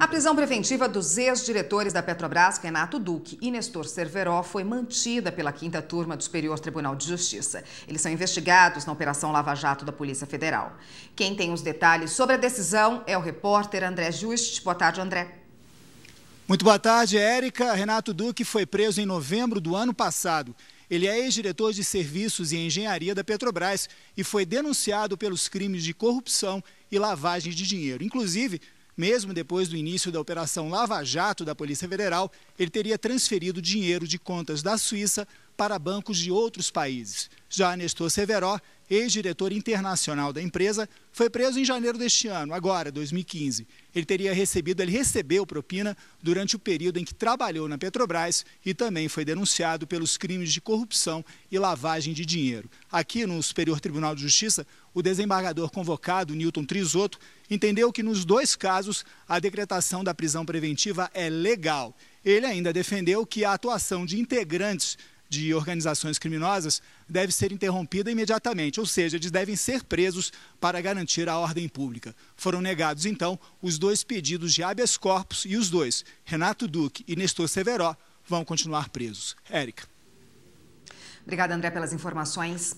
A prisão preventiva dos ex-diretores da Petrobras, Renato Duque e Nestor Cerveró, foi mantida pela quinta turma do Superior Tribunal de Justiça. Eles são investigados na Operação Lava Jato da Polícia Federal. Quem tem os detalhes sobre a decisão é o repórter André Just. Boa tarde, André. Muito boa tarde, Érica. Renato Duque foi preso em novembro do ano passado. Ele é ex-diretor de Serviços e Engenharia da Petrobras e foi denunciado pelos crimes de corrupção e lavagem de dinheiro. Inclusive, mesmo depois do início da Operação Lava Jato da Polícia Federal, ele teria transferido dinheiro de contas da Suíça para bancos de outros países. Já Nestor Severo ex-diretor internacional da empresa, foi preso em janeiro deste ano, agora, 2015. Ele teria recebido, ele recebeu propina durante o período em que trabalhou na Petrobras e também foi denunciado pelos crimes de corrupção e lavagem de dinheiro. Aqui no Superior Tribunal de Justiça, o desembargador convocado, Newton Trisotto, entendeu que nos dois casos a decretação da prisão preventiva é legal. Ele ainda defendeu que a atuação de integrantes de organizações criminosas deve ser interrompida imediatamente, ou seja, eles devem ser presos para garantir a ordem pública. Foram negados, então, os dois pedidos de habeas corpus e os dois, Renato Duque e Nestor Severo, vão continuar presos. Érica. Obrigada, André, pelas informações.